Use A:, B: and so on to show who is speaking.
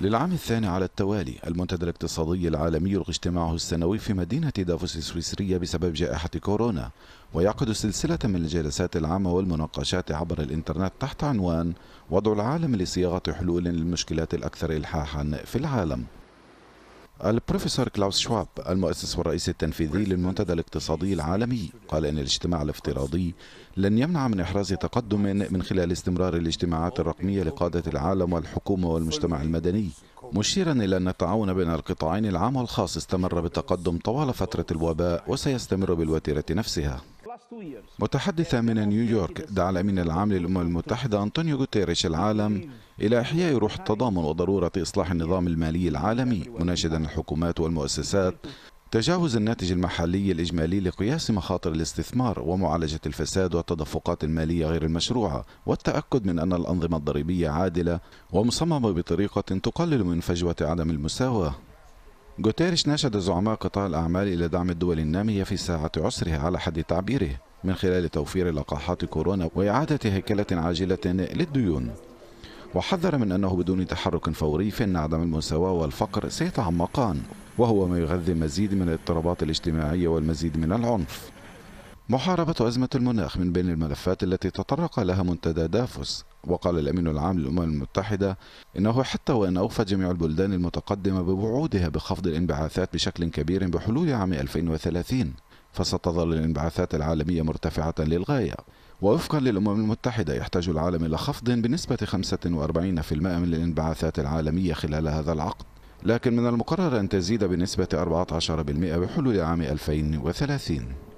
A: للعام الثاني على التوالي المنتدى الاقتصادي العالمي يلغي اجتماعه السنوي في مدينة دافوس السويسرية بسبب جائحة كورونا ويعقد سلسلة من الجلسات العامة والمناقشات عبر الإنترنت تحت عنوان وضع العالم لصياغة حلول للمشكلات الأكثر إلحاحا في العالم البروفيسور كلاوس شواب المؤسس والرئيس التنفيذي للمنتدى الاقتصادي العالمي قال ان الاجتماع الافتراضي لن يمنع من احراز تقدم من خلال استمرار الاجتماعات الرقميه لقاده العالم والحكومه والمجتمع المدني مشيرا الى ان التعاون بين القطاعين العام والخاص استمر بالتقدم طوال فتره الوباء وسيستمر بالوتيره نفسها متحدثا من نيويورك دعا الامين العام للامم المتحده انطونيو غوتيريش العالم إلى إحياء روح التضامن وضرورة إصلاح النظام المالي العالمي مناشدا الحكومات والمؤسسات تجاوز الناتج المحلي الإجمالي لقياس مخاطر الاستثمار ومعالجة الفساد والتدفقات المالية غير المشروعة والتأكد من أن الأنظمة الضريبية عادلة ومصممة بطريقة تقلل من فجوة عدم المساواة جوتيريش ناشد زعماء قطاع الأعمال إلى دعم الدول النامية في ساعة عسرها على حد تعبيره من خلال توفير لقاحات كورونا وإعادة هيكلة عاجلة للديون وحذر من أنه بدون تحرك فوري فإن عدم المساواة والفقر سيتعمقان وهو ما يغذي مزيد من الاضطرابات الاجتماعية والمزيد من العنف محاربة أزمة المناخ من بين الملفات التي تطرق لها منتدى دافوس وقال الأمين العام للأمم المتحدة إنه حتى وإن أوفى جميع البلدان المتقدمة بوعودها بخفض الانبعاثات بشكل كبير بحلول عام 2030 فستظل الانبعاثات العالمية مرتفعة للغاية ووفقا للأمم المتحدة يحتاج العالم إلى خفض بنسبة 45% من الانبعاثات العالمية خلال هذا العقد لكن من المقرر أن تزيد بنسبة 14% بحلول عام 2030